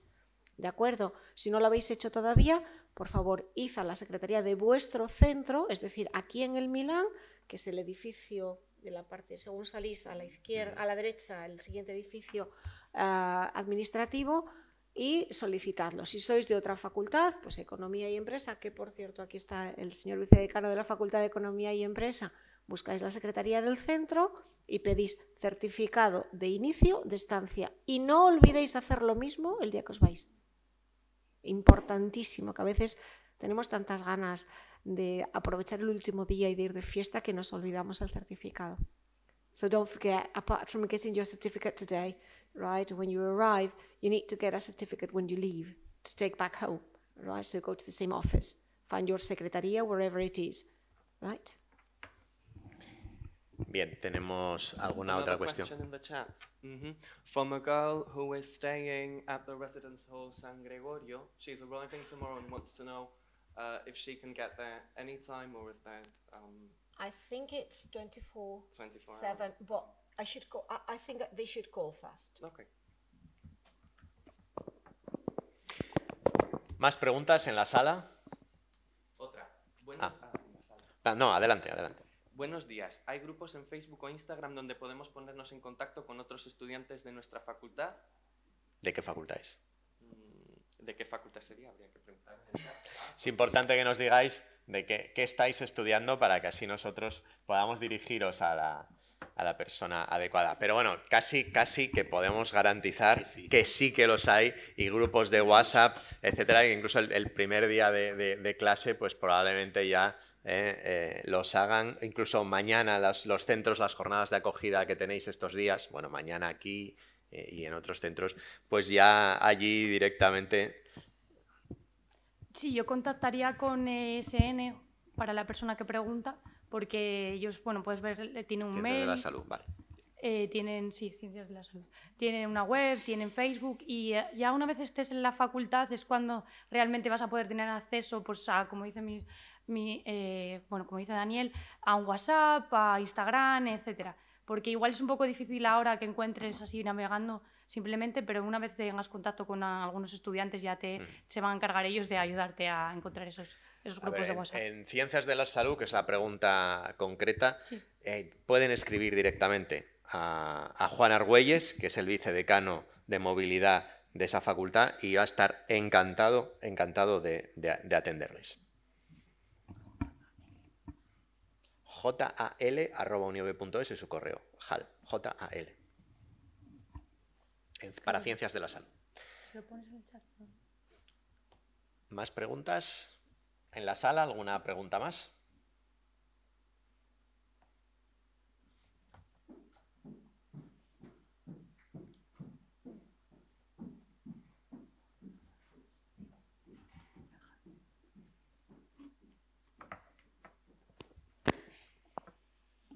Speaker 4: ¿De acuerdo? Si no lo habéis hecho todavía, por favor, id a la secretaría de vuestro centro, es decir, aquí en el Milán, que es el edificio de la parte, según salís a la izquierda, a la derecha, el siguiente edificio eh, administrativo y solicitadlo. Si sois de otra facultad, pues Economía y Empresa, que por cierto aquí está el señor vicedecano de la Facultad de Economía y Empresa, buscáis la Secretaría del Centro y pedís certificado de inicio de estancia. Y no olvidéis hacer lo mismo el día que os vais. Importantísimo, que a veces tenemos tantas ganas de aprovechar el último día y de ir de fiesta que nos olvidamos el certificado. So don't forget, apart from getting your certificate today, right, when you arrive, you need to get a certificate when you leave to take back home, right? So go to the same office, find your secretaría, wherever it is, right?
Speaker 1: Bien, tenemos alguna Another otra cuestión. Question
Speaker 4: in the chat. Mm -hmm. From a girl who is staying at the residence hall San Gregorio, she's arriving tomorrow and wants to know uh, if she can get there anytime or if there's. Um, I think it's 24, 24 7, hours. but I should call, I, think they should call fast. Okay.
Speaker 1: ¿Más preguntas en la sala? Otra. Buenos, ah. Ah, no, adelante, adelante. Buenos días. ¿Hay grupos
Speaker 4: en Facebook o Instagram donde podemos ponernos en contacto con otros estudiantes de nuestra facultad?
Speaker 1: ¿De qué facultad es?
Speaker 4: ¿De qué facultad sería? Habría que preguntar.
Speaker 1: Es importante que nos digáis de qué, qué estáis estudiando para que así nosotros podamos dirigiros a la, a la persona adecuada. Pero bueno, casi, casi que podemos garantizar que sí que los hay y grupos de WhatsApp, etcétera, que incluso el, primer día de, de, clase, pues probablemente ya eh, eh, los hagan, incluso mañana los centros, las jornadas de acogida que tenéis estos días, bueno, mañana aquí, eh, y en otros centros, pues ya allí directamente...
Speaker 3: Sí, yo contactaría con e SN para la persona que pregunta, porque ellos, bueno, puedes ver, tiene un Ciencias de la salud, vale. Eh, tienen, sí, Ciencias de la Salud, tienen una web, tienen Facebook y eh, ya una vez estés en la facultad es cuando realmente vas a poder tener acceso, pues a, como dice mi, como dice Daniel, a un WhatsApp, a Instagram, etcétera porque igual es un poco difícil ahora que encuentres así navegando simplemente, pero una vez tengas contacto con algunos estudiantes ya te, mm. se van a encargar ellos de mm. ayudarte a encontrar esos, grupos de WhatsApp.
Speaker 1: En, Ciencias de la Salud, que es la pregunta concreta, eh, pueden escribir directamente a, Juan Argüelles, que es el vicedecano de movilidad de esa facultad, y va a estar encantado, encantado de atenderles. uniob.es es su correo. Jal, J-A-L. Para Ciencias de la Salud. ¿Más preguntas? ¿En la sala alguna pregunta más?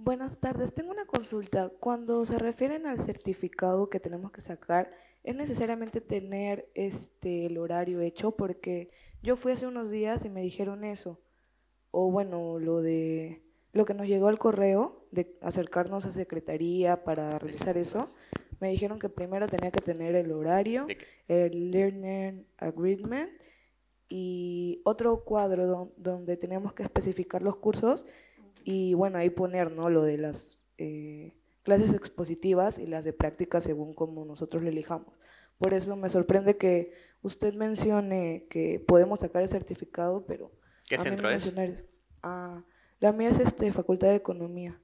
Speaker 4: Buenas
Speaker 5: tardes, tengo una consulta. Cuando se refieren al certificado que tenemos que sacar, ¿es necesariamente tener este, el horario hecho? Porque yo fui hace unos días y me dijeron eso. O bueno, lo de lo que nos llegó al correo de acercarnos a secretaría para realizar eso, me dijeron que primero tenía que tener el horario, el learning agreement y otro cuadro donde teníamos que especificar los cursos y bueno, ahí poner ¿no? lo de las eh, clases expositivas y las de práctica según como nosotros lo elijamos. Por eso me sorprende que usted mencione que podemos sacar el certificado, pero... ¿Qué centro es? Ah, la mía es este, Facultad de Economía.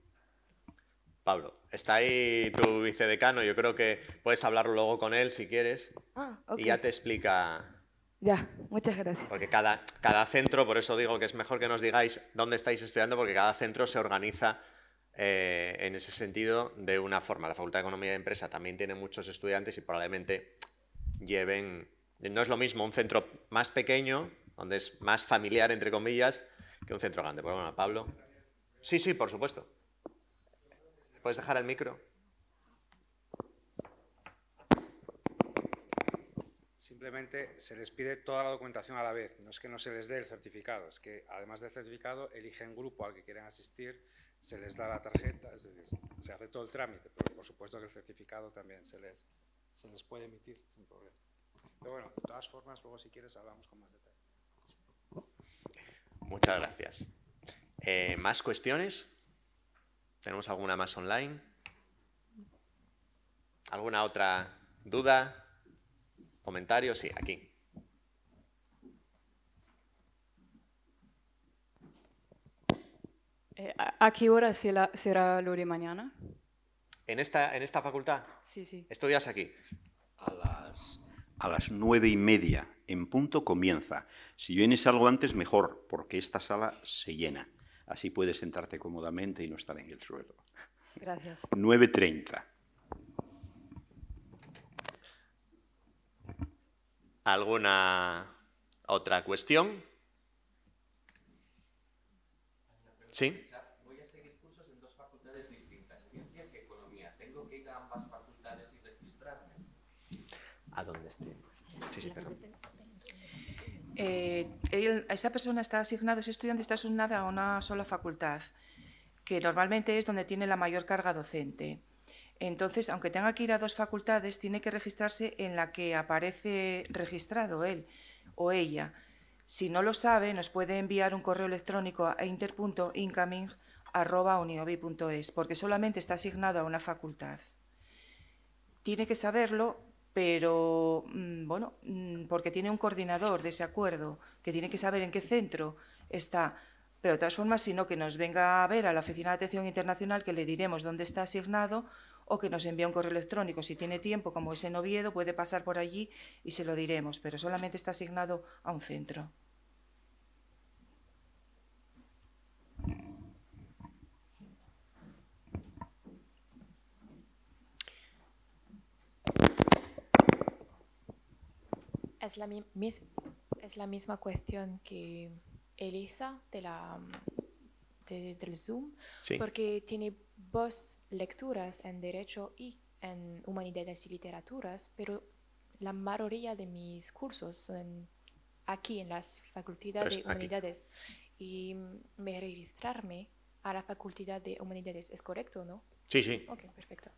Speaker 1: Pablo, está ahí tu vicedecano, yo creo que puedes hablar luego con él si quieres.
Speaker 5: Ah, y ya
Speaker 1: te explica
Speaker 5: ya, muchas gracias.
Speaker 1: Porque cada, cada centro, por eso digo que es mejor que nos digáis dónde estáis estudiando, porque cada centro se organiza eh, en ese sentido de una forma. La Facultad de Economía y Empresa también tiene muchos estudiantes y probablemente lleven... No es lo mismo un centro más pequeño, donde es más familiar, entre comillas, que un centro grande. Pues bueno, Pablo. Sí, sí, por supuesto. ¿Puedes dejar el micro?
Speaker 2: simplemente se les pide toda la documentación a la vez. No es que no se les dé el certificado, es que además del certificado eligen grupo al que quieren asistir, se les da la tarjeta, es decir, se hace todo el trámite, pero por supuesto que el certificado también se les, se les puede emitir sin problema. Pero bueno, de todas formas, luego si quieres hablamos con más detalle.
Speaker 1: Muchas gracias. Eh, ¿Más cuestiones? ¿Tenemos alguna más online? ¿Alguna otra duda? Comentarios, sí, aquí.
Speaker 3: Eh, ¿A qué hora será, será mañana?
Speaker 1: ¿En esta, ¿En esta facultad? Sí, sí. ¿Estudias aquí? A las,
Speaker 2: a las nueve y media, en punto comienza. Si vienes algo antes, mejor, porque esta sala se llena. Así puedes sentarte cómodamente y no estar en el suelo. Gracias. 9.30.
Speaker 1: ¿Alguna otra cuestión? Sí. Voy a seguir cursos en dos facultades
Speaker 5: distintas, ciencias y economía. ¿Tengo que ir a ambas facultades y registrarme?
Speaker 1: ¿A dónde estoy? Sí, sí, perdón.
Speaker 5: Eh, persona está asignada, ese estudiante está asignado a una sola facultad, que normalmente es donde tiene la mayor carga docente. Entonces, aunque tenga que ir a dos facultades, tiene que registrarse en la que aparece registrado él o ella. Si no lo sabe, nos puede enviar un correo electrónico a inter.incoming.uniobi.es, porque solamente está asignado a una facultad. Tiene que saberlo, pero mm, bueno, mm, porque tiene un coordinador de ese acuerdo, que tiene que saber en qué centro está. Pero de todas formas, si no, que nos venga a ver a la Oficina de Atención Internacional, que le diremos dónde está asignado o que nos envíe un correo electrónico. Si tiene tiempo, como ese noviedo puede pasar por allí y se lo diremos, pero solamente está asignado a un centro.
Speaker 3: Es la, es la misma cuestión que Elisa de la del Zoom, porque tiene dos
Speaker 5: lecturas en Derecho y en Humanidades y Literaturas, pero
Speaker 3: la mayoría de mis cursos son aquí en las facultades de Humanidades. Y me registrarme a la facultad de Humanidades, ¿es correcto, no? Sí, sí. Ok, perfecto.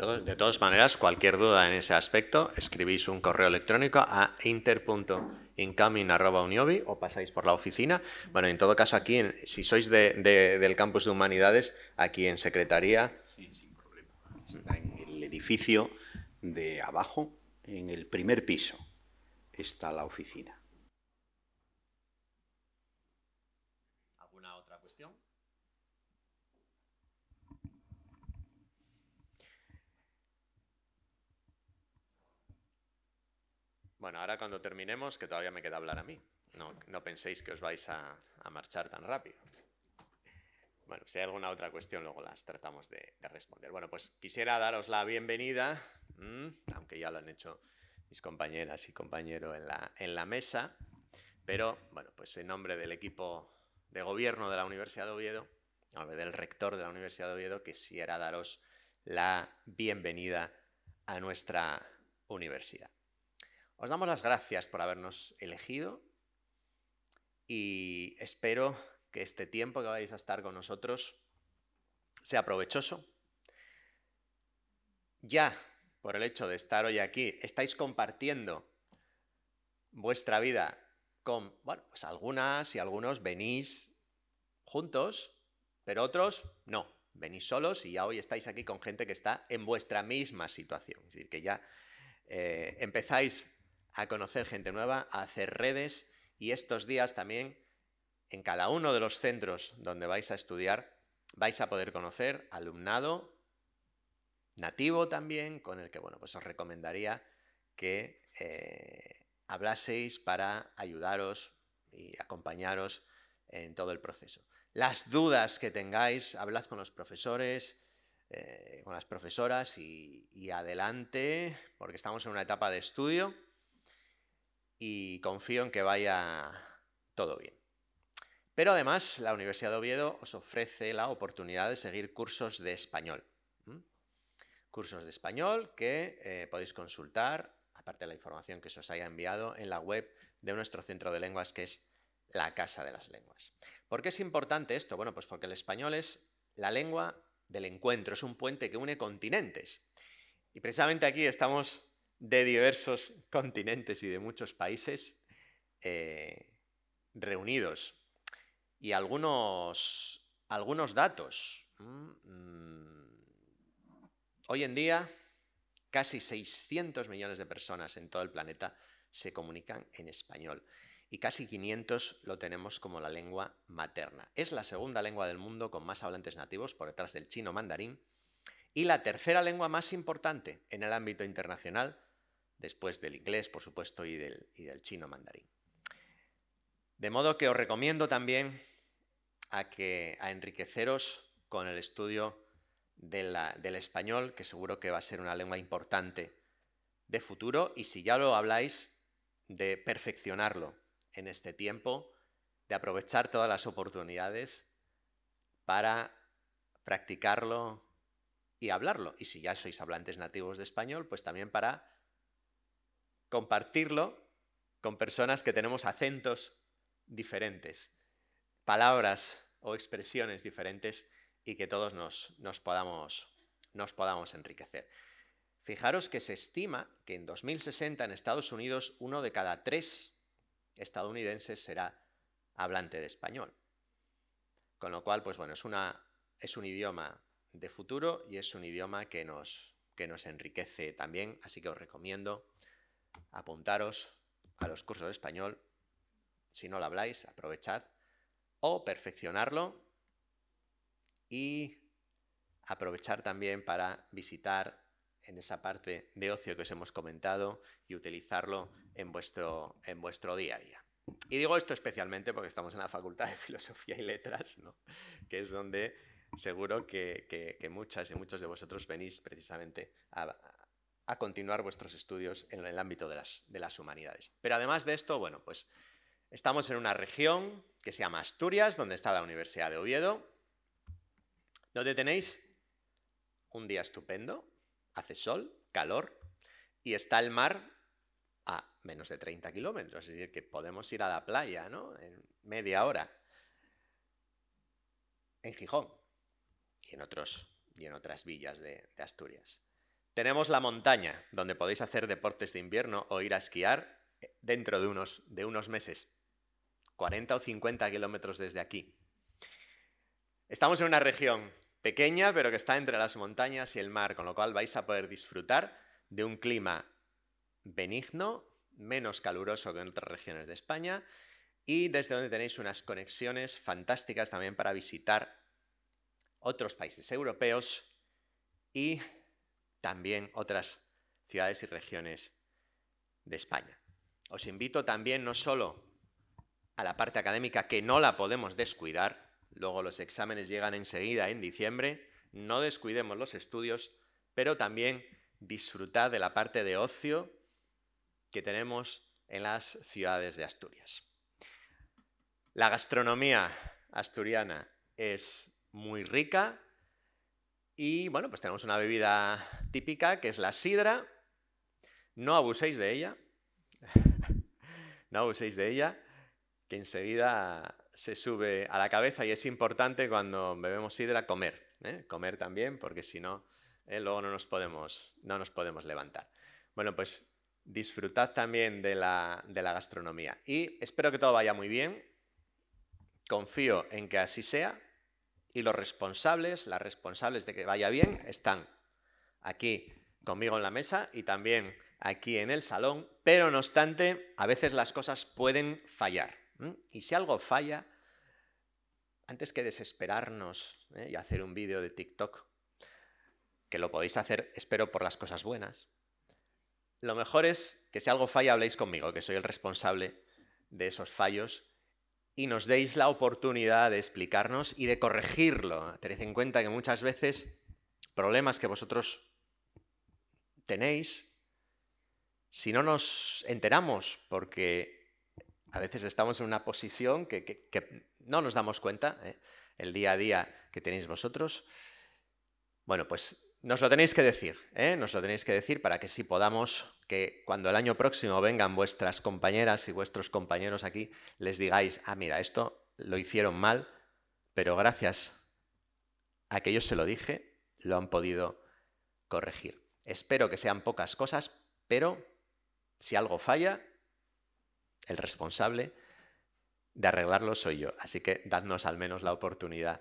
Speaker 1: De todas maneras, cualquier duda en ese aspecto, escribís un correo electrónico a inter.incoming.uniovi o pasáis por la oficina. Bueno, en todo caso, aquí, si sois del campus de
Speaker 2: Humanidades, aquí en Secretaría... sin problema. Está en el edificio de abajo, en el primer piso, está la oficina.
Speaker 1: Bueno, ahora cuando terminemos, que todavía me queda hablar a mí. No, penséis que os vais a, marchar tan rápido. Bueno, si hay alguna otra cuestión, luego las tratamos de, responder. Bueno, pues quisiera daros la bienvenida, mm, aunque ya lo han hecho mis compañeras y compañeros en la, mesa, pero bueno, pues en nombre del equipo de gobierno de la Universidad de Oviedo, en nombre del rector de la Universidad de Oviedo, quisiera daros la bienvenida a nuestra universidad. Os damos las gracias por habernos elegido y espero que este tiempo que vais a estar con nosotros sea provechoso. Ya, por el hecho de estar hoy aquí, estáis compartiendo vuestra vida con, bueno, pues algunas y algunos venís juntos, pero otros no, venís solos y ya hoy estáis aquí con gente que está en vuestra misma situación. Es decir, que ya eh, empezáis a conocer gente nueva, a hacer redes y estos días también en cada uno de los centros donde vais a estudiar vais a poder conocer alumnado nativo también, con el que bueno, pues os recomendaría que eh, hablaseis para ayudaros y acompañaros en todo el proceso. Las dudas que tengáis, hablad con los profesores, eh, con las profesoras y adelante, porque estamos en una etapa de estudio y confío en que vaya todo bien. Pero además, la Universidad de Oviedo os ofrece la oportunidad de seguir cursos de español. Cursos de español que eh, podéis consultar, aparte de la información que se os haya enviado, en la web de nuestro centro de lenguas que es la Casa de las Lenguas. ¿Por qué es importante esto? Bueno, pues porque el español es la lengua del encuentro, es un puente que une continentes. Y precisamente aquí estamos de diversos continentes y de muchos países eh, reunidos. Y algunos, algunos datos. Mm, hoy en día, casi 600 millones de personas en todo el planeta se comunican en español y casi 500 lo tenemos como la lengua materna. Es la segunda lengua del mundo con más hablantes nativos por detrás del chino mandarín y la tercera lengua más importante en el ámbito internacional después del inglés, por supuesto, y del, y del chino mandarín. De modo que os recomiendo también a, que, a enriqueceros con el estudio del español, que seguro que va a ser una lengua importante de futuro, y si ya lo habláis, de perfeccionarlo en este tiempo, de aprovechar todas las oportunidades para practicarlo y hablarlo. Y si ya sois hablantes nativos de español, pues también para compartirlo con personas que tenemos acentos diferentes, palabras o expresiones diferentes y que todos nos, podamos, nos podamos enriquecer. Fijaros que se estima que en 2060 en Estados Unidos uno de cada tres estadounidenses será hablante de español. Con lo cual, pues bueno, es, una, es un idioma de futuro y es un idioma que nos, que nos enriquece también, así que os recomiendo apuntaros a los cursos de español. Si no lo habláis, aprovechad. O perfeccionarlo y aprovechar también para visitar en esa parte de ocio que os hemos comentado y utilizarlo en vuestro, en vuestro día a día. Y digo esto especialmente porque estamos en la Facultad de Filosofía y Letras, que es donde seguro que, que muchas y muchos de vosotros venís precisamente a, a continuar vuestros estudios en el ámbito de las, humanidades. Pero además de esto, bueno, pues estamos en una región que se llama Asturias, donde está la Universidad de Oviedo, donde tenéis un día estupendo, hace sol, calor, y está el mar a menos de 30 kilómetros, es decir, que podemos ir a la playa, En media hora. En Gijón y en, otros, y en otras villas de Asturias. Tenemos la montaña, donde podéis hacer deportes de invierno o ir a esquiar eh, dentro de unos, de unos meses. 40 o 50 kilómetros desde aquí. Estamos en una región pequeña, pero que está entre las montañas y el mar, con lo cual vais a poder disfrutar de un clima benigno, menos caluroso que en otras regiones de España, y desde donde tenéis unas conexiones fantásticas también para visitar otros países europeos y también otras ciudades y regiones de España. Os invito también no solo a la parte académica, que no la podemos descuidar, luego los exámenes llegan enseguida en diciembre, no descuidemos los estudios, pero también disfrutad de la parte de ocio que tenemos en las ciudades de Asturias. La gastronomía asturiana es muy rica, y bueno, pues tenemos una bebida típica que es la sidra. No abuséis de ella. no abuséis de ella, que enseguida se sube a la cabeza y es importante cuando bebemos sidra comer. ¿eh? Comer también, porque si no, ¿eh? luego no nos, podemos, no nos podemos levantar. Bueno, pues disfrutad también de la, de la gastronomía. Y espero que todo vaya muy bien. Confío en que así sea y los responsables, las responsables de que vaya bien, están aquí conmigo en la mesa y también aquí en el salón, pero no obstante, a veces las cosas pueden fallar. Y si algo falla, antes que desesperarnos ¿eh? y hacer un vídeo de TikTok, que lo podéis hacer, espero, por las cosas buenas, lo mejor es que si algo falla habléis conmigo, que soy el responsable de esos fallos y nos deis la oportunidad de explicarnos y de corregirlo. Tened en cuenta que muchas veces problemas que vosotros tenéis, si no nos enteramos, porque a veces estamos en una posición que, no nos damos cuenta, ¿eh? el día a día que tenéis vosotros, bueno, pues nos lo tenéis que decir, ¿eh? nos lo tenéis que decir para que si podamos, que cuando el año próximo vengan vuestras compañeras y vuestros compañeros aquí, les digáis, ah, mira, esto lo hicieron mal, pero gracias a que yo se lo dije, lo han podido corregir. Espero que sean pocas cosas, pero si algo falla, el responsable de arreglarlo soy yo. Así que dadnos al menos la oportunidad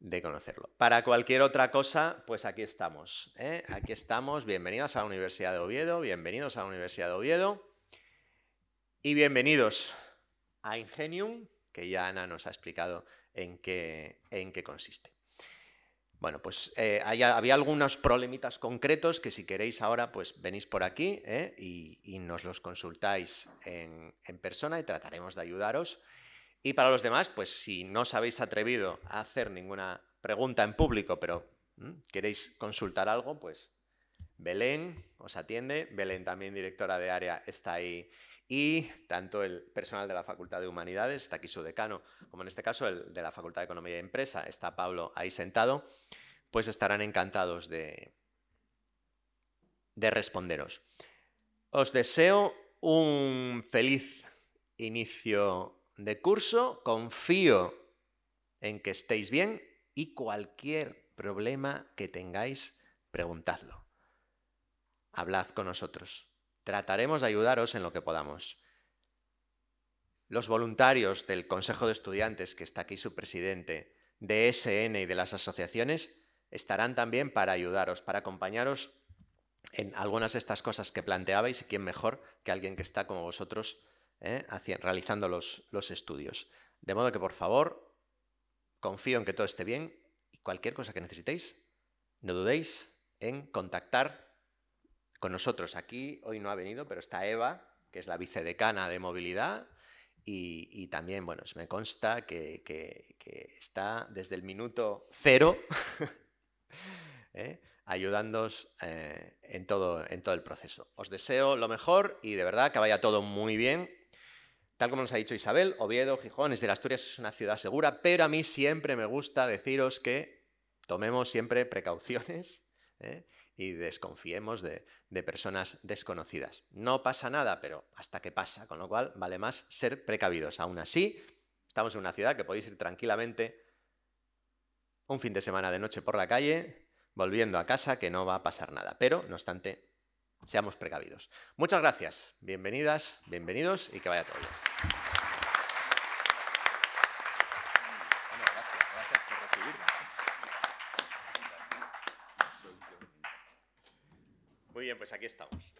Speaker 1: de conocerlo. Para cualquier otra cosa, pues aquí estamos. ¿eh? Aquí estamos. Bienvenidos a la Universidad de Oviedo, bienvenidos a la Universidad de Oviedo y bienvenidos a Ingenium, que ya Ana nos ha explicado en qué, en qué consiste. Bueno, pues eh, había algunos problemitas concretos que si queréis ahora, pues venís por aquí ¿eh? y, nos los consultáis en persona y trataremos de ayudaros. Y para los demás, pues si no os habéis atrevido a hacer ninguna pregunta en público, pero mm, queréis consultar algo, pues Belén os atiende, Belén también directora de área está ahí y tanto el personal de la Facultad de Humanidades, está aquí su decano, como en este caso el de la Facultad de Economía y Empresa, está Pablo ahí sentado, pues estarán encantados de, de responderos. Os deseo un feliz inicio de curso. Confío en que estéis bien y cualquier problema que tengáis, preguntadlo. Hablad con nosotros. Trataremos de ayudaros en lo que podamos. Los voluntarios del Consejo de Estudiantes, que está aquí su presidente, de SN y de las asociaciones, estarán también para ayudaros, para acompañaros en algunas de estas cosas que planteabais y quién mejor que alguien que está como vosotros ¿eh? realizando los, los estudios. De modo que, por favor, confío en que todo esté bien y cualquier cosa que necesitéis, no dudéis en contactar con nosotros. Aquí hoy no ha venido, pero está Eva, que es la vicedecana de movilidad. Y, también, bueno, me consta que, está desde el minuto cero ¿eh? ayudándoos eh, en, todo, en todo el proceso. Os deseo lo mejor y de verdad que vaya todo muy bien Tal como nos ha dicho Isabel, Oviedo, Gijón, es de Asturias, es una ciudad segura, pero a mí siempre me gusta deciros que tomemos siempre precauciones ¿eh? y desconfiemos de, de, personas desconocidas. No pasa nada, pero hasta que pasa, con lo cual vale más ser precavidos. Aún así, estamos en una ciudad que podéis ir tranquilamente un fin de semana de noche por la calle, volviendo a casa, que no va a pasar nada. Pero, no obstante, seamos precavidos. Muchas gracias, bienvenidas, bienvenidos y que vaya todo bien. Muy bien, pues aquí estamos.